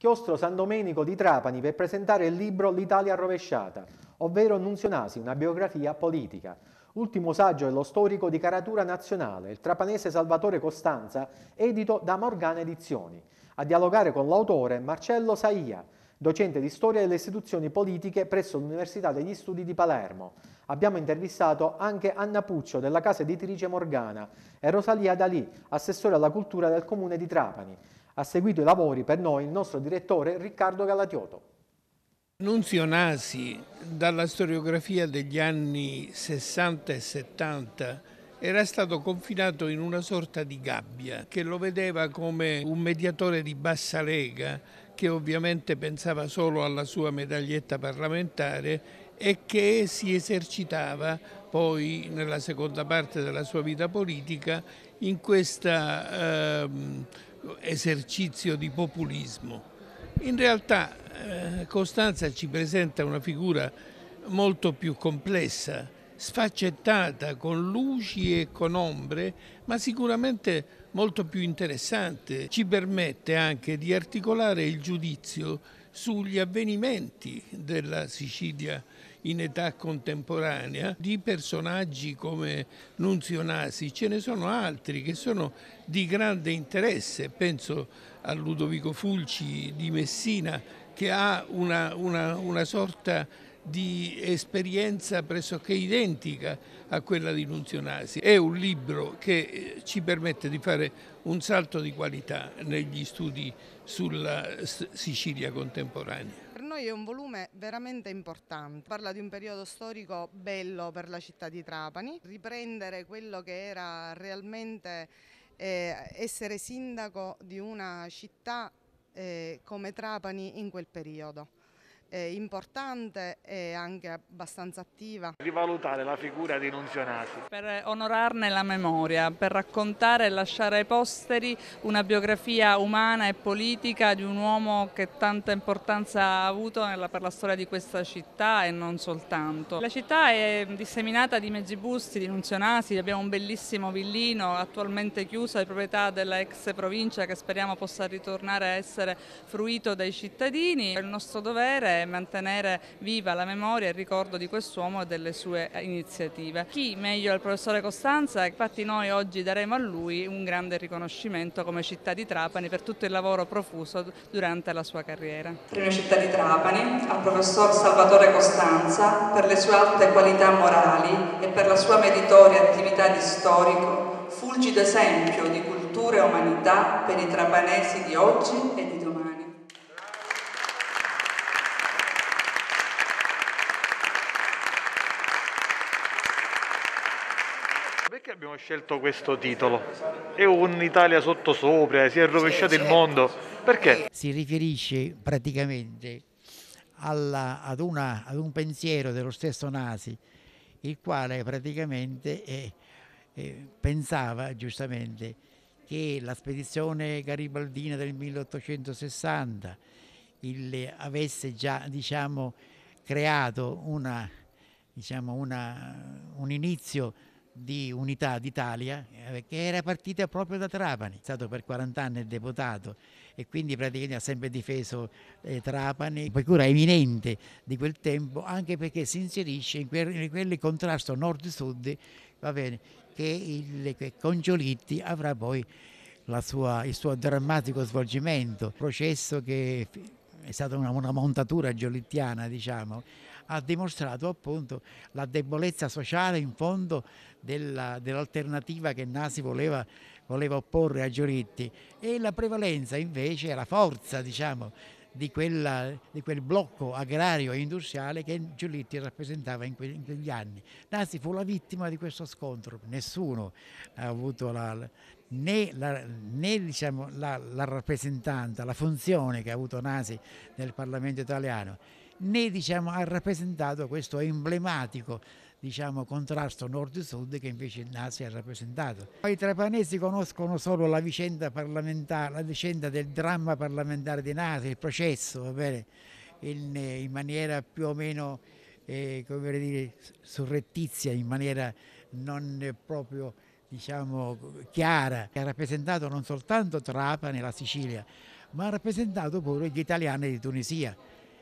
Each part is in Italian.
Chiostro San Domenico di Trapani per presentare il libro L'Italia rovesciata, ovvero Nunzionasi, una biografia politica. Ultimo saggio è lo storico di caratura nazionale, il trapanese Salvatore Costanza, edito da Morgana Edizioni. A dialogare con l'autore Marcello Saia, docente di storia delle istituzioni politiche presso l'Università degli Studi di Palermo. Abbiamo intervistato anche Anna Puccio della casa editrice Morgana e Rosalia Dalì, assessore alla cultura del comune di Trapani. Ha seguito i lavori per noi il nostro direttore Riccardo Galatioto. Nunzio Nasi, dalla storiografia degli anni 60 e 70, era stato confinato in una sorta di gabbia che lo vedeva come un mediatore di bassa lega che ovviamente pensava solo alla sua medaglietta parlamentare e che si esercitava poi nella seconda parte della sua vita politica in questa... Ehm, esercizio di populismo. In realtà eh, Costanza ci presenta una figura molto più complessa, sfaccettata con luci e con ombre, ma sicuramente molto più interessante. Ci permette anche di articolare il giudizio sugli avvenimenti della Sicilia in età contemporanea, di personaggi come Nunzio Nasi, ce ne sono altri che sono di grande interesse, penso a Ludovico Fulci di Messina che ha una, una, una sorta di esperienza pressoché identica a quella di Nunzio Nasi. È un libro che eh, ci permette di fare un salto di qualità negli studi sulla Sicilia contemporanea noi è un volume veramente importante, parla di un periodo storico bello per la città di Trapani, riprendere quello che era realmente eh, essere sindaco di una città eh, come Trapani in quel periodo eh, importante e anche abbastanza attiva. Rivalutare la figura di Nunzio Nasi. Per onorarne la memoria, per raccontare e lasciare ai posteri una biografia umana e politica di un uomo che tanta importanza ha avuto nella, per la storia di questa città e non soltanto. La città è disseminata di mezzi busti, di Nunzio Nasi, abbiamo un bellissimo villino attualmente chiuso di proprietà della ex provincia che speriamo possa ritornare a essere fruito dai cittadini. Il nostro dovere è mantenere viva la memoria e il ricordo di quest'uomo e delle sue eh, iniziative. Chi meglio il professore Costanza, infatti noi oggi daremo a lui un grande riconoscimento come città di Trapani per tutto il lavoro profuso durante la sua carriera. Prima Città di Trapani al professor Salvatore Costanza per le sue alte qualità morali e per la sua meritoria attività di storico, fulgido esempio di cultura e umanità per i trapanesi di oggi e di Perché abbiamo scelto questo titolo? È un'Italia sottosopra, si è rovesciato il mondo. Perché? Si riferisce praticamente alla, ad, una, ad, un pensiero dello stesso Nasi, il quale praticamente eh, eh, pensava giustamente che la spedizione garibaldina del 1860 il, avesse già diciamo, creato una, diciamo, una, un inizio di Unità d'Italia eh, che era partita proprio da Trapani, è stato per 40 anni deputato e quindi praticamente ha sempre difeso eh, Trapani, figura eminente di quel tempo anche perché si inserisce in quel, in quel contrasto nord-sud va bene, che, che Congiolitti avrà poi sua, il suo drammatico svolgimento, processo che è stata una, una montatura giolittiana, diciamo, ha dimostrato appunto la debolezza sociale in fondo dell'alternativa che Nasi voleva, voleva, opporre a Giolitti e la prevalenza invece, la forza diciamo, di, quella, di, quel blocco agrario e industriale che Giulitti rappresentava in, que, in quegli anni. Anzi, fu la vittima di questo scontro, nessuno ha avuto la, né, la, né diciamo, la, la, rappresentanza, la funzione che ha avuto Nasi nel Parlamento italiano né diciamo, ha rappresentato questo emblematico diciamo, contrasto nord-sud che invece il Nazi ha rappresentato. I trapanesi conoscono solo la vicenda parlamentare, la vicenda del dramma parlamentare di Nazi, il processo, va bene, in, in maniera più o meno eh, come dire, surrettizia, in maniera non proprio diciamo, chiara, che ha rappresentato non soltanto Trapani e la Sicilia, ma ha rappresentato pure gli italiani di Tunisia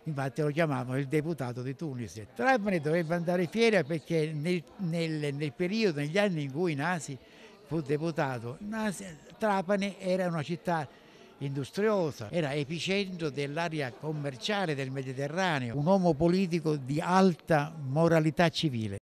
infatti lo chiamavano il deputato di Tunisi. Trapani doveva andare fiera perché nel, nel, nel periodo, negli anni in cui Nasi fu deputato, Nasi, Trapani era una città industriosa, era epicentro dell'area commerciale del Mediterraneo, un uomo politico di alta moralità civile.